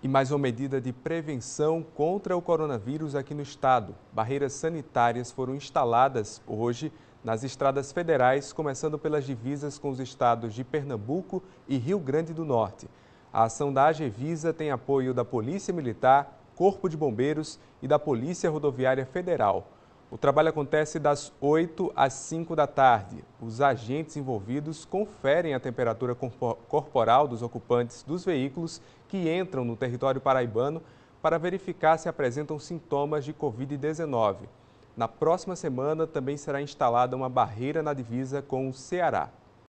E mais uma medida de prevenção contra o coronavírus aqui no estado. Barreiras sanitárias foram instaladas hoje nas estradas federais, começando pelas divisas com os estados de Pernambuco e Rio Grande do Norte. A ação da Agevisa tem apoio da Polícia Militar, Corpo de Bombeiros e da Polícia Rodoviária Federal. O trabalho acontece das 8 às 5 da tarde. Os agentes envolvidos conferem a temperatura corporal dos ocupantes dos veículos que entram no território paraibano para verificar se apresentam sintomas de Covid-19. Na próxima semana também será instalada uma barreira na divisa com o Ceará.